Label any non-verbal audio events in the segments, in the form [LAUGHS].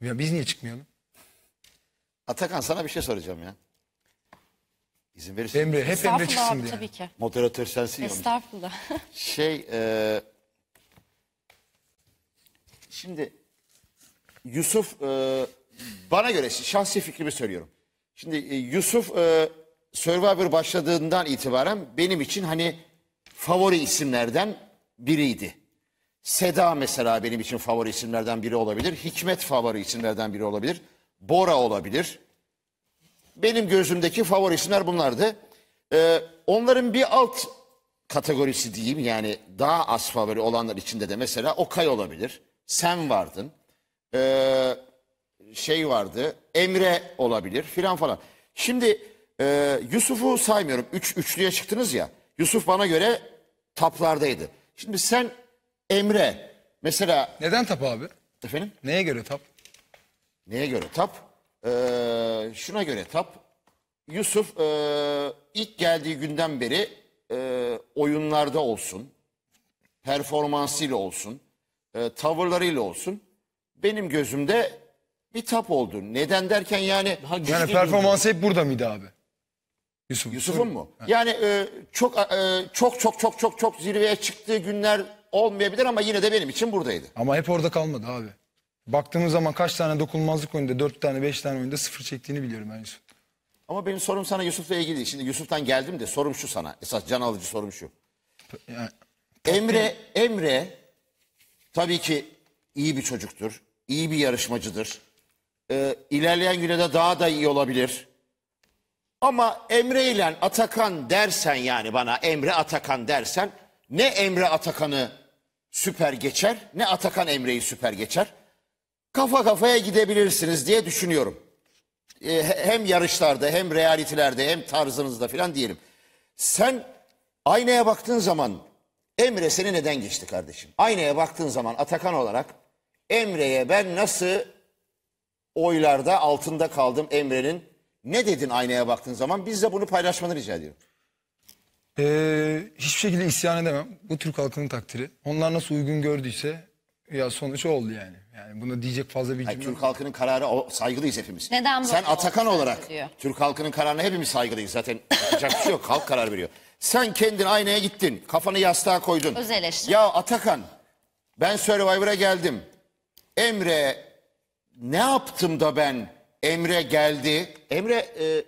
Ya biz niye çıkmayalım? Atakan sana bir şey soracağım ya. İzin verirsen. Emre, hep Emre Estağfurullah çıksın abi diye. tabii ki. Moderatör sensin ya. Estağfurullah. [LAUGHS] Şey, e, şimdi Yusuf, e, bana göre şahsi fikrimi söylüyorum. Şimdi e, Yusuf e, Survivor başladığından itibaren benim için hani favori isimlerden biriydi. Seda mesela benim için favori isimlerden biri olabilir. Hikmet favori isimlerden biri olabilir. Bora olabilir. Benim gözümdeki favori isimler bunlardı. Ee, onların bir alt kategorisi diyeyim yani daha az favori olanlar içinde de mesela Okay olabilir. Sen vardın. Ee, şey vardı. Emre olabilir filan falan. Şimdi e, Yusuf'u saymıyorum. Üç, üçlüye çıktınız ya. Yusuf bana göre taplardaydı. Şimdi sen Emre. Mesela Neden tap abi? efendim Neye göre tap? neye göre tap? Ee, şuna göre tap. Yusuf e, ilk geldiği günden beri e, oyunlarda olsun, performansıyla olsun, e, tavırlarıyla olsun benim gözümde bir tap oldu. Neden derken yani Yani performansı hep burada mıydı abi? Yusuf. Yusuf'un mu? Yani e, çok e, çok çok çok çok çok zirveye çıktığı günler olmayabilir ama yine de benim için buradaydı. Ama hep orada kalmadı abi. Baktığımız zaman kaç tane dokunulmazlık oyunda, dört tane, beş tane oyunda sıfır çektiğini biliyorum ben Yusuf. Ama benim sorum sana Yusuf'la ilgili. Şimdi Yusuf'tan geldim de sorum şu sana. Esas can alıcı sorum şu. Yani, Emre, Emre tabii ki iyi bir çocuktur. iyi bir yarışmacıdır. Ee, ilerleyen güne de daha da iyi olabilir. Ama Emre ile Atakan dersen yani bana Emre Atakan dersen ne Emre Atakan'ı süper geçer ne Atakan Emre'yi süper geçer. Kafa kafaya gidebilirsiniz diye düşünüyorum. Ee, hem yarışlarda hem realitilerde hem tarzınızda filan diyelim. Sen aynaya baktığın zaman Emre seni neden geçti kardeşim? Aynaya baktığın zaman Atakan olarak Emre'ye ben nasıl oylarda altında kaldım Emre'nin ne dedin aynaya baktığın zaman? Biz de bunu paylaşmanı rica ediyorum. Ee, hiçbir şekilde isyan edemem. Bu Türk halkının takdiri. Onlar nasıl uygun gördüyse ya sonuç oldu yani. Yani buna diyecek fazla bir Hayır, cümle Türk halkının kararı o, saygılıyız hepimiz. Neden bu Sen Atakan olarak diyor. Türk halkının kararına hepimiz saygılıyız zaten. Yapacak bir şey yok. Halk karar veriyor. Sen kendin aynaya gittin. Kafanı yastığa koydun. Öz eleştiri. Ya Atakan ben Survivor'a geldim. Emre ne yaptım da ben Emre geldi. Emre e,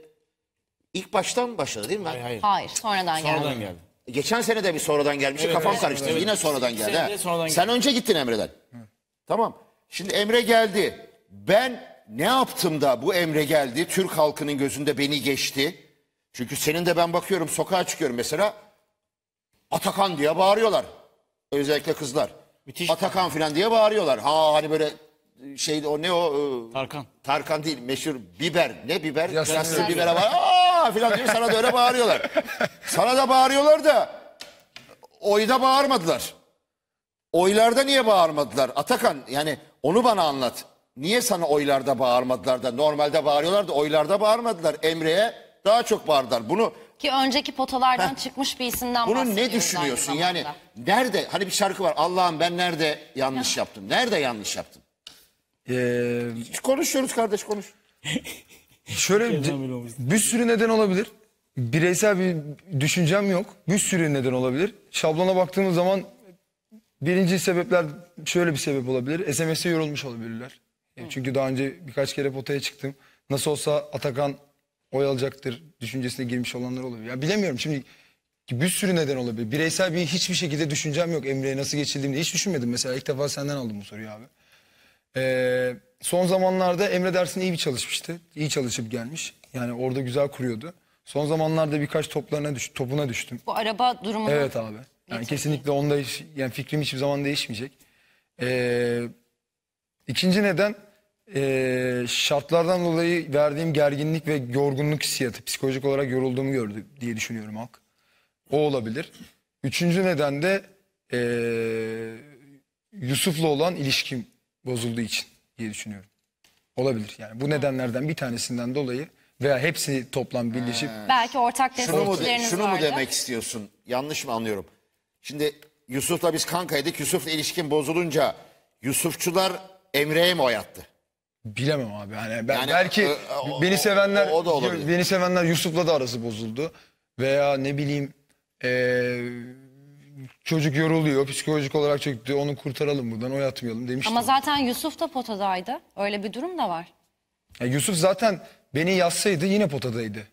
ilk baştan başladı değil mi? Hayır, hayır. Hayır sonradan geldi. Sonradan geldi. Geçen sene de bir sonradan gelmişti. Evet, Kafam evet, karıştı. Evet. Yine sonradan geldi. ha. sonradan Sen önce gittin Emre'den. Tamam. Şimdi Emre geldi. Ben ne yaptım da bu Emre geldi? Türk halkının gözünde beni geçti. Çünkü senin de ben bakıyorum sokağa çıkıyorum mesela. Atakan diye bağırıyorlar. Özellikle kızlar. Müthiş. Atakan falan diye bağırıyorlar. Ha hani böyle şeyde o ne o e, Tarkan. Tarkan değil meşhur biber ne biber Yasin. Yasin bibere var aa filan diyor sana da öyle bağırıyorlar. [LAUGHS] sana da bağırıyorlar da oyda bağırmadılar. Oylarda niye bağırmadılar? Atakan yani onu bana anlat. Niye sana oylarda bağırmadılar da normalde bağırıyorlar da oylarda bağırmadılar. Emre'ye daha çok bağırdılar. Bunu Ki önceki potalardan çıkmış bir isimden bunu ne düşünüyorsun? Yani nerede hani bir şarkı var. Allah'ım ben nerede yanlış yaptım? Nerede yanlış yaptım? Ee, Konuşuyoruz kardeş konuş. [LAUGHS] şöyle bir sürü neden olabilir. Bireysel bir düşüncem yok. Bir sürü neden olabilir. Şablona baktığımız zaman birinci sebepler şöyle bir sebep olabilir. SMS'e yorulmuş olabilirler. E, Çünkü daha önce birkaç kere potaya çıktım. Nasıl olsa Atakan oy alacaktır düşüncesine girmiş olanlar olabilir. Ya bilemiyorum şimdi bir sürü neden olabilir. Bireysel bir hiçbir şekilde düşüncem yok Emre'ye nasıl geçildiğimde. Hiç düşünmedim mesela. ilk defa senden aldım bu soruyu abi. Ee, son zamanlarda Emre dersine iyi bir çalışmıştı. İyi çalışıp gelmiş. Yani orada güzel kuruyordu. Son zamanlarda birkaç toplarına düş, topuna düştüm. Bu araba durumu. Evet abi. Yani kesinlikle onda hiç, yani fikrim hiçbir zaman değişmeyecek. Ee, ikinci neden e, şartlardan dolayı verdiğim gerginlik ve yorgunluk hissiyatı. Psikolojik olarak yorulduğumu gördü diye düşünüyorum halk. O olabilir. Üçüncü neden de e, Yusuf'la olan ilişkim bozulduğu için diye düşünüyorum. Olabilir yani bu nedenlerden bir tanesinden dolayı veya hepsi toplam birleşip Belki ortak Şunu mu, şunu mu demek istiyorsun? Yanlış mı anlıyorum? Şimdi Yusuf'la biz kankaydık. Yusuf'la ilişkin bozulunca Yusufçular Emre'ye mi oy attı? bilemem abi. Yani ben Yani, belki e, o- beni sevenler o- o da olabilir. beni sevenler Yusuf'la da arası bozuldu veya ne bileyim eee çocuk yoruluyor, psikolojik olarak çöktü. Onu kurtaralım buradan, oy atmayalım demişti. Ama zaten Yusuf da potadaydı. Öyle bir durum da var. Ya Yusuf zaten beni yazsaydı yine potadaydı.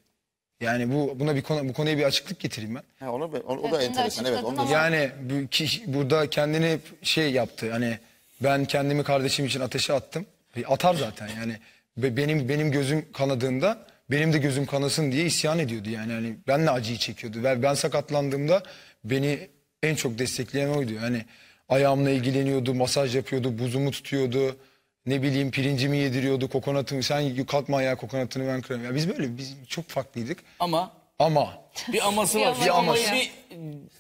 Yani bu buna bir konu, bu konuya bir açıklık getireyim ben. Ha, onu, onu, o da enteresan evet. Onu da Yani bu ki- burada kendini şey yaptı. Hani ben kendimi kardeşim için ateşe attım. E, atar zaten yani. Benim benim gözüm kanadığında benim de gözüm kanasın diye isyan ediyordu yani. Hani benle acıyı çekiyordu. Ben, ben sakatlandığımda beni en çok destekleyen oydu. Hani ayağımla ilgileniyordu, masaj yapıyordu, buzumu tutuyordu. Ne bileyim pirincimi yediriyordu, kokonatımı. Sen kalkma ayağa kokonatını ben kırarım. Ya biz böyle biz çok farklıydık. Ama ama bir aması var. Bir aması. Bir,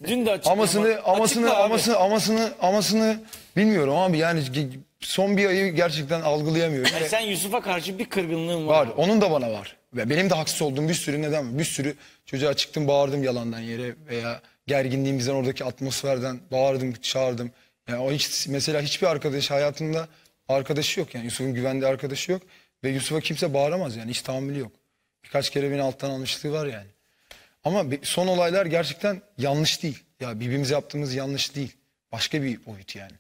dün de açıklama. Amasını, amasını, Açıkla amasını, abi. amasını, amasını bilmiyorum abi. Yani son bir ayı gerçekten algılayamıyorum. Yani sen Yusuf'a karşı bir kırgınlığın var. Var. Abi. Onun da bana var. ve Benim de haksız olduğum bir sürü neden var. Bir sürü çocuğa çıktım bağırdım yalandan yere veya gerginliğimizden, oradaki atmosferden bağırdım, çağırdım. Yani o hiç, mesela hiçbir arkadaş hayatımda arkadaşı yok. Yani Yusuf'un güvendiği arkadaşı yok. Ve Yusuf'a kimse bağıramaz yani hiç tahammülü yok. Birkaç kere beni alttan almışlığı var yani. Ama son olaylar gerçekten yanlış değil. Ya birbirimize yaptığımız yanlış değil. Başka bir boyut yani.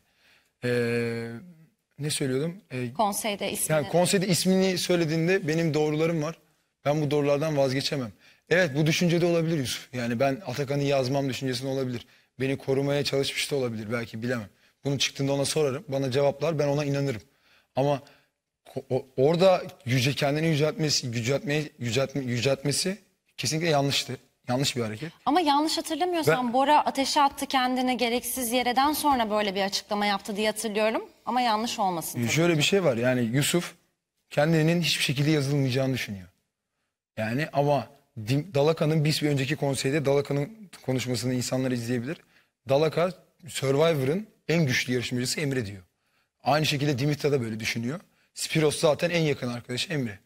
Ee, ne söylüyordum? Ee, konseyde ismini. Yani konseyde ismini söylediğinde benim doğrularım var. Ben bu doğrulardan vazgeçemem. Evet bu düşüncede olabilir Yusuf. Yani ben Atakan'ı yazmam düşüncesinde olabilir. Beni korumaya çalışmış da olabilir belki bilemem. Bunu çıktığında ona sorarım. Bana cevaplar ben ona inanırım. Ama orada yüce kendini yüceltmesi, yüceltmeyi yüceltme, yüceltmesi kesinlikle yanlıştı. Yanlış bir hareket. Ama yanlış hatırlamıyorsam ben, Bora ateşe attı kendini gereksiz yereden sonra böyle bir açıklama yaptı diye hatırlıyorum. Ama yanlış olmasın. Ee, şöyle tabii. bir şey var yani Yusuf kendinin hiçbir şekilde yazılmayacağını düşünüyor. Yani ama Dalaka'nın biz bir önceki konseyde Dalaka'nın konuşmasını insanlar izleyebilir. Dalaka Survivor'ın en güçlü yarışmacısı Emre diyor. Aynı şekilde Dimitra da böyle düşünüyor. Spiros zaten en yakın arkadaşı Emre.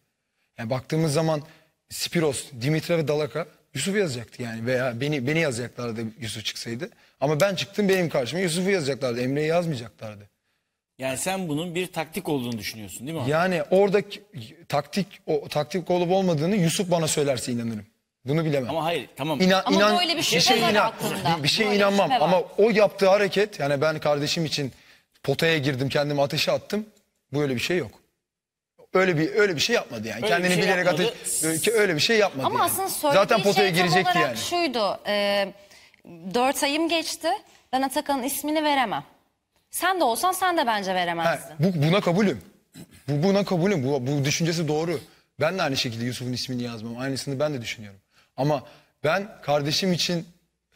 Yani baktığımız zaman Spiros, Dimitra ve Dalaka Yusufu yazacaktı yani veya beni beni yazacaklardı Yusuf çıksaydı. Ama ben çıktım benim karşıma Yusuf'u yazacaklardı. Emre'yi yazmayacaklardı. Yani sen bunun bir taktik olduğunu düşünüyorsun değil mi? abi? Yani oradaki taktik o, taktik olup olmadığını Yusuf bana söylerse inanırım. Bunu bilemem. Ama hayır tamam. İnan, Ama inan, böyle bir şey, şey var aklında. Bir, şey Böyle inanmam şüphe var. ama o yaptığı hareket yani ben kardeşim için potaya girdim kendimi ateşe attım. Böyle bir şey yok. Öyle bir öyle bir şey yapmadı yani. bir Kendini şey bilerek ateşe. ateş öyle bir şey yapmadı. Ama yani. aslında söylediği Zaten şey potaya şey tam olarak yani. şuydu. E, 4 ayım geçti. Ben Atakan'ın ismini veremem. Sen de olsan sen de bence veremezdin. Ha, bu, buna kabulüm. Bu, buna kabulüm. Bu, bu düşüncesi doğru. Ben de aynı şekilde Yusuf'un ismini yazmam. Aynısını ben de düşünüyorum. Ama ben kardeşim için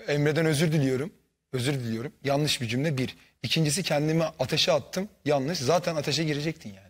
Emre'den özür diliyorum. Özür diliyorum. Yanlış bir cümle bir. İkincisi kendimi ateşe attım. Yanlış. Zaten ateşe girecektin yani.